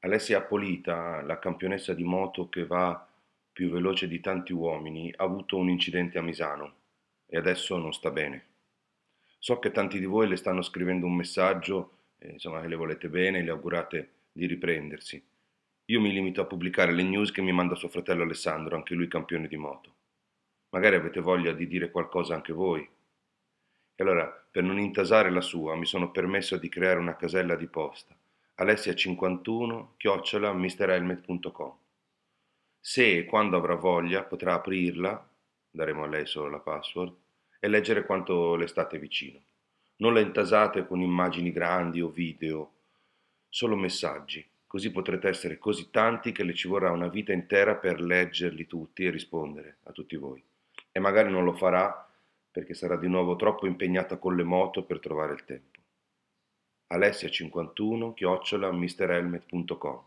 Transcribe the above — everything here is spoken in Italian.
Alessia Polita, la campionessa di moto che va più veloce di tanti uomini, ha avuto un incidente a Misano e adesso non sta bene. So che tanti di voi le stanno scrivendo un messaggio, eh, insomma che le volete bene, e le augurate di riprendersi. Io mi limito a pubblicare le news che mi manda suo fratello Alessandro, anche lui campione di moto. Magari avete voglia di dire qualcosa anche voi. E allora, per non intasare la sua, mi sono permesso di creare una casella di posta alessia51 chiocciola mrhelmet.com. Se e quando avrà voglia potrà aprirla, daremo a lei solo la password, e leggere quanto le state vicino. Non la intasate con immagini grandi o video, solo messaggi, così potrete essere così tanti che le ci vorrà una vita intera per leggerli tutti e rispondere a tutti voi. E magari non lo farà perché sarà di nuovo troppo impegnata con le moto per trovare il tempo alessia51-mrhelmet.com